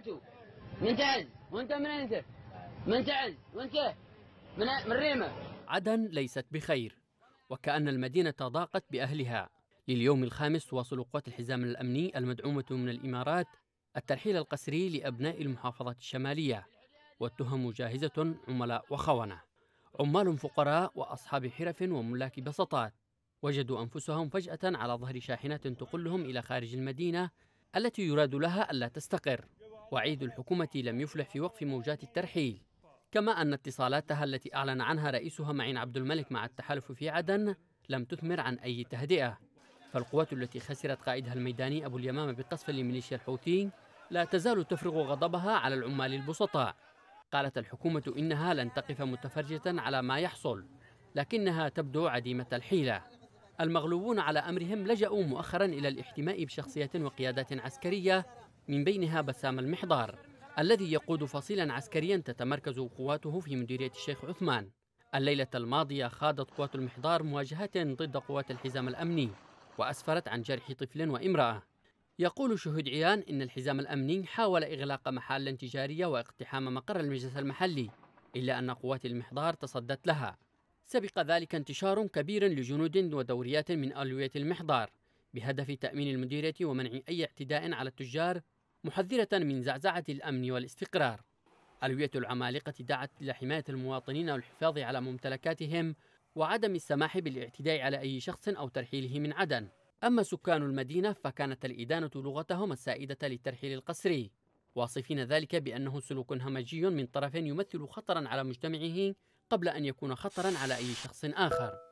انتو من تعز وانت من انت من تعز وانت من من ريمه عدن ليست بخير وكأن المدينة ضاقت بأهلها لليوم الخامس تواصل قوات الحزام الأمني المدعومة من الإمارات الترحيل القسري لأبناء المحافظة الشمالية والتهم جاهزة عملاء وخونة عمال فقراء وأصحاب حرف وملاك بسطات وجدوا أنفسهم فجأة على ظهر شاحنة تقلهم إلى خارج المدينة التي يراد لها ألا تستقر وعيد الحكومة لم يفلح في وقف موجات الترحيل كما أن اتصالاتها التي أعلن عنها رئيسها معين عبد الملك مع التحالف في عدن لم تثمر عن أي تهدئة فالقوات التي خسرت قائدها الميداني أبو اليمامة بقصف لميليشيا الحوثي لا تزال تفرغ غضبها على العمال البسطاء قالت الحكومة إنها لن تقف متفرجة على ما يحصل لكنها تبدو عديمة الحيلة المغلوبون على أمرهم لجأوا مؤخرا إلى الاحتماء بشخصيات وقيادات عسكرية من بينها بسام المحضار الذي يقود فصيلا عسكريا تتمركز قواته في مديرية الشيخ عثمان الليلة الماضية خاضت قوات المحضار مواجهة ضد قوات الحزام الأمني وأسفرت عن جرح طفل وامرأة يقول شهود عيان إن الحزام الأمني حاول إغلاق محل تجارية واقتحام مقر المجلس المحلي إلا أن قوات المحضار تصدت لها سبق ذلك انتشار كبير لجنود ودوريات من ألوية المحضار بهدف تأمين المديرية ومنع أي اعتداء على التجار محذرة من زعزعة الأمن والاستقرار ألوية العمالقة دعت إلى حماية المواطنين والحفاظ على ممتلكاتهم وعدم السماح بالاعتداء على أي شخص أو ترحيله من عدن أما سكان المدينة فكانت الإدانة لغتهم السائدة للترحيل القسري واصفين ذلك بأنه سلوك همجي من طرف يمثل خطرا على مجتمعه قبل أن يكون خطرا على أي شخص آخر